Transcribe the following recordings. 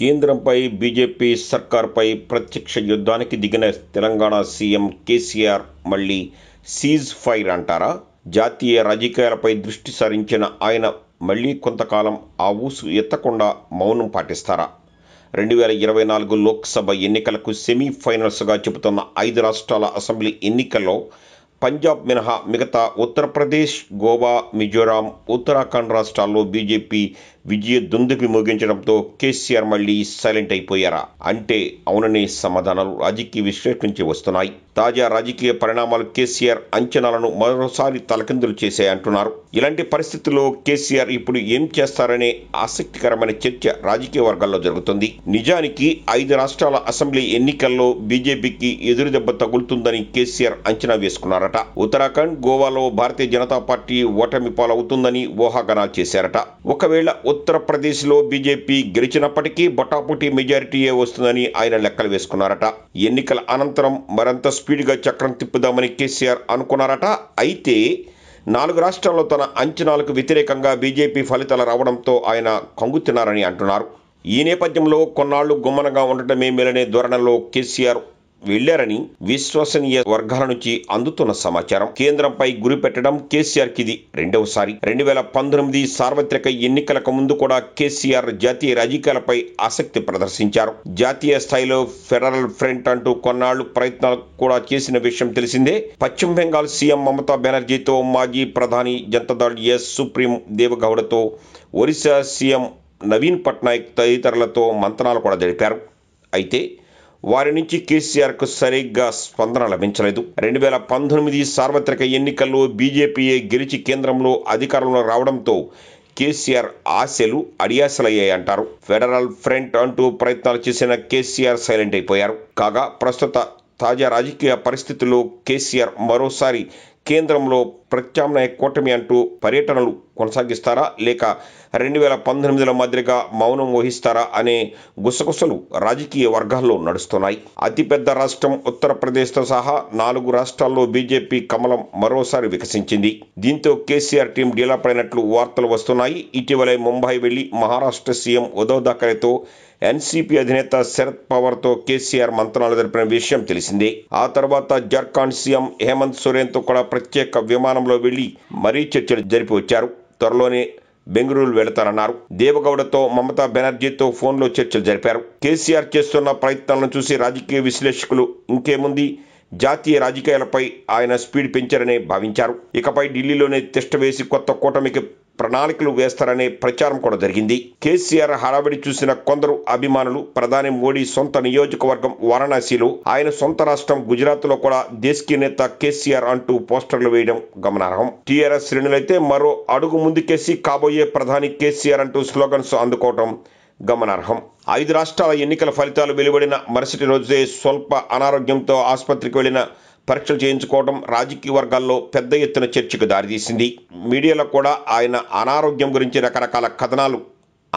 కేంద్రంపై బీజేపీ సర్కార్పై ప్రత్యక్ష యుద్ధానికి దిగిన తెలంగాణ సీఎం కేసీఆర్ మళ్ళీ సీజ్ ఫైర్ అంటారా జాతీయ రాజకీయాలపై దృష్టి సారించిన ఆయన మళ్ళీ కొంతకాలం ఆ ఊసు ఎత్తకుండా మౌనం పాటిస్తారా రెండు వేల ఇరవై నాలుగు లోక్సభ ఎన్నికలకు సెమీఫైనల్స్గా చెబుతున్న ఐదు రాష్ట్రాల అసెంబ్లీ ఎన్నికల్లో పంజాబ్ మినహా మిగతా ఉత్తరప్రదేశ్ గోవా మిజోరాం ఉత్తరాఖండ్ రాష్ట్రాల్లో బీజేపీ విజయ దుందుపి మోగించడంతో కేసీఆర్ మళ్లీ సైలెంట్ అయిపోయారా అంటే అవుననే సమాధానాలు రాజకీయ విశ్లేషించి వస్తున్నాయి తాజా రాజకీయ పరిణామాలు కేసీఆర్ అంచనాలను మరోసారి తలకిందులు చేశాయంటున్నారు ఇలాంటి పరిస్థితుల్లో కేసీఆర్ ఇప్పుడు ఏం చేస్తారనే ఆసక్తికరమైన చర్చ రాజకీయ వర్గాల్లో జరుగుతుంది నిజానికి ఐదు రాష్ట్రాల అసెంబ్లీ ఎన్నికల్లో బీజేపీకి ఎదురుదెబ్బ తగులుతుందని కేసీఆర్ అంచనా వేసుకున్నారట ఉత్తరాఖండ్ గోవాలో భారతీయ జనతా పార్టీ ఓటమి పాలవుతుందని ఊహాగానాలు చేశారట ఒకవేళ ఉత్తరప్రదేశ్లో బీజేపీ గెలిచినప్పటికీ బొటాపుటీ మెజారిటీయే వస్తుందని ఆయన లెక్కలు వేసుకున్నారట ఎన్నికల అనంతరం మరింత స్పీడ్గా చక్రం తిప్పుదామని కేసీఆర్ అనుకున్నారట అయితే నాలుగు రాష్ట్రాల్లో తన అంచనాలకు వ్యతిరేకంగా బీజేపీ ఫలితాలు రావడంతో ఆయన కంగుతున్నారని అంటున్నారు ఈ నేపథ్యంలో కొన్నాళ్లు గుమ్మనగా ఉండటమే మేలనే ధోరణిలో కేసీఆర్ వెళ్లారని విశ్వసనీయ వర్గాల నుంచి అందుతున్న సమాచారం కేంద్రంపై గురి పెట్టడం కేసీఆర్ కిది రెండవసారి రెండు వేల పంతొమ్మిది సార్వత్రిక ఎన్నికలకు ముందు కూడా కేసీఆర్ జాతీయ రాజకీయాలపై ఆసక్తి ప్రదర్శించారు జాతీయ స్థాయిలో ఫెడరల్ ఫ్రంట్ అంటూ కొన్నాళ్లు ప్రయత్నాలు కూడా చేసిన విషయం తెలిసిందే పశ్చిమ బెంగాల్ సీఎం మమతా బెనర్జీతో మాజీ ప్రధాని జనతాదళ్ ఎస్ సుప్రీం దేవగౌడతో ఒరిస్సా సీఎం నవీన్ పట్నాయక్ తదితరులతో మంతనాలు కూడా జరిపారు అయితే వారి నుంచి కేసీఆర్కు సరిగ్గా స్పందన లభించలేదు రెండు వేల పంతొమ్మిది సార్వత్రిక ఎన్నికల్లో బీజేపీయే గెలిచి కేంద్రంలో అధికారంలో రావడంతో కేసీఆర్ ఆశలు అడియాసలయ్యాయి అంటారు ఫెడరల్ ఫ్రంట్ అంటూ ప్రయత్నాలు చేసిన కేసీఆర్ సైలెంట్ అయిపోయారు కాగా ప్రస్తుత తాజా రాజకీయ పరిస్థితుల్లో కేసీఆర్ మరోసారి కేంద్రంలో ప్రత్యామ్నాయ కూటమి అంటూ పర్యటనలు కొనసాగిస్తారా లేక రెండు వేల పంతొమ్మిదిలో మాదిరిగా మౌనం వహిస్తారా అనే గుసగుసలు రాజకీయ వర్గాల్లో నడుస్తున్నాయి అతిపెద్ద రాష్ట్రం ఉత్తరప్రదేశ్తో సహా నాలుగు రాష్ట్రాల్లో బీజేపీ కమలం మరోసారి వికసించింది దీంతో కేసీఆర్ టీం డీలా పడినట్లు వార్తలు వస్తున్నాయి ఇటీవలే ముంబై వెళ్లి మహారాష్ట్ర సీఎం ఉద్దవ్ థాకరేతో ఎన్సీపీ అధినేత శరద్ పవార్తో కేసీఆర్ మంతనాలు జరిపిన విషయం తెలిసిందే ఆ తర్వాత జార్ఖండ్ సీఎం హేమంత్ సోరెన్తో కూడా ప్రత్యేక విమానం స్థానంలో వెళ్లి మరీ చర్చలు జరిపి వచ్చారు త్వరలోనే బెంగళూరు వెళతానన్నారు దేవగౌడతో మమతా బెనర్జీతో ఫోన్లో చర్చలు జరిపారు కేసీఆర్ చేస్తున్న ప్రయత్నాలను చూసి రాజకీయ విశ్లేషకులు ఇంకేముంది జాతీయ రాజకీయాలపై ఆయన స్పీడ్ పెంచారని భావించారు ఇకపై ఢిల్లీలోనే తిష్ట వేసి కొత్త కూటమికి ప్రణాళికలు వేస్తారనే ప్రచారం కూడా జరిగింది కేసీఆర్ హడావిడి చూసిన కొందరు అభిమానులు ప్రధాని మోడీ సొంత నియోజకవర్గం వారణాసిలో ఆయన సొంత రాష్ట్రం గుజరాత్లో కూడా దేశీయ నేత కేసీఆర్ అంటూ పోస్టర్లు వేయడం గమనార్హం టీఆర్ఎస్ శ్రేణులైతే మరో అడుగు ముందుకేసి కాబోయే ప్రధాని కేసీఆర్ అంటూ స్లోగన్స్ అందుకోవటం గమనార్హం ఐదు రాష్ట్రాల ఎన్నికల ఫలితాలు వెలువడిన మరుసటి రోజే స్వల్ప అనారోగ్యంతో ఆసుపత్రికి వెళ్లిన పరీక్షలు చేయించుకోవడం రాజకీయ వర్గాల్లో పెద్ద ఎత్తున చర్చకు దారితీసింది మీడియాలో కూడా ఆయన అనారోగ్యం గురించి రకరకాల కథనాలు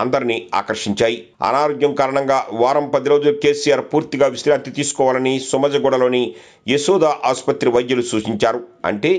అందరినీ ఆకర్షించాయి అనారోగ్యం కారణంగా వారం పది రోజులు కేసీఆర్ పూర్తిగా విశ్రాంతి తీసుకోవాలని సుమజగూడలోని యశోద ఆసుపత్రి వైద్యులు సూచించారు అంటే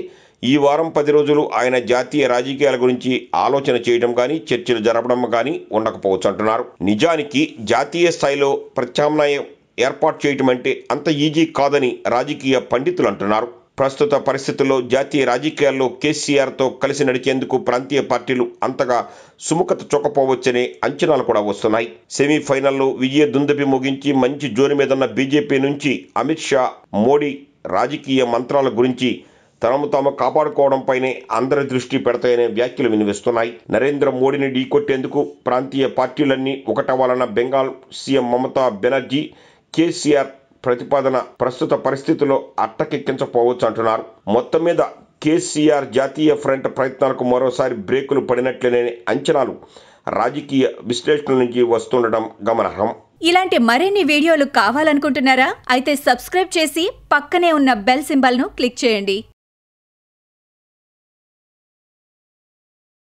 ఈ వారం పది రోజులు ఆయన జాతీయ రాజకీయాల గురించి ఆలోచన చేయడం కానీ చర్చలు జరపడం కానీ ఉండకపోవచ్చు అంటున్నారు నిజానికి జాతీయ స్థాయిలో ప్రత్యామ్నాయం ఏర్పాటు చేయటం అంటే అంత ఈజీ కాదని రాజకీయ పండితులు అంటున్నారు ప్రస్తుత పరిస్థితుల్లో జాతీయ రాజకీయాల్లో కేసీఆర్తో కలిసి నడిచేందుకు ప్రాంతీయ పార్టీలు అంతగా సుముఖత చొక్కపోవచ్చనే అంచనాలు కూడా వస్తున్నాయి సెమీఫైనల్లో విజయ దుందపి ముగించి మంచి జోరు మీదున్న బీజేపీ నుంచి అమిత్ షా మోడీ రాజకీయ మంత్రాల గురించి తమను తాము కాపాడుకోవడంపైనే అందరి దృష్టి పెడతాయనే వ్యాఖ్యలు వినిపిస్తున్నాయి నరేంద్ర మోడీని ఢీకొట్టేందుకు ప్రాంతీయ పార్టీలన్నీ ఒకటవ్వాలన్న బెంగాల్ సీఎం మమతా బెనర్జీ కేసీఆర్ ప్రతిపాదన ప్రస్తుత పరిస్థితుల్లో అట్టకెక్కించపోవచ్చు అంటున్నారు మొత్తం మీద కేసీఆర్ జాతీయ ఫ్రంట్ ప్రయత్నాలకు మరోసారి బ్రేకులు పడినట్లేనే అంచనాలు రాజకీయ విశ్లేషణ నుంచి వస్తుండటం గమనార్హం ఇలాంటి మరిన్ని వీడియోలు కావాలనుకుంటున్నారా అయితే సబ్స్క్రైబ్ చేసి పక్కనే ఉన్న బెల్ సింబల్ను క్లిక్ చేయండి